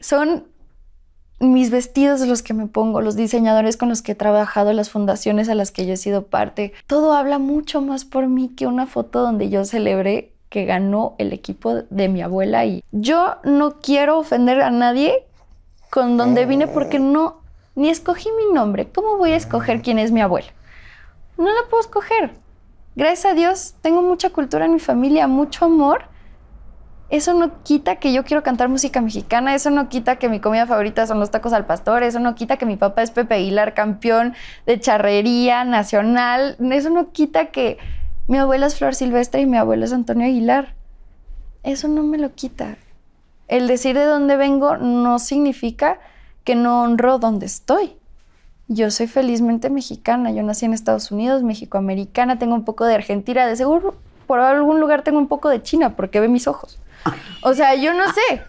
Son mis vestidos los que me pongo, los diseñadores con los que he trabajado, las fundaciones a las que yo he sido parte. Todo habla mucho más por mí que una foto donde yo celebré que ganó el equipo de mi abuela y yo no quiero ofender a nadie con donde vine porque no, ni escogí mi nombre. ¿Cómo voy a escoger quién es mi abuela? No la puedo escoger. Gracias a Dios tengo mucha cultura en mi familia, mucho amor eso no quita que yo quiero cantar música mexicana, eso no quita que mi comida favorita son los tacos al pastor, eso no quita que mi papá es Pepe Aguilar, campeón de charrería nacional, eso no quita que mi abuela es Flor Silvestre y mi abuelo es Antonio Aguilar. Eso no me lo quita. El decir de dónde vengo no significa que no honro donde estoy. Yo soy felizmente mexicana, yo nací en Estados Unidos, mexicoamericana, tengo un poco de Argentina, de seguro por algún lugar tengo un poco de China porque ve mis ojos. O sea, yo no sé.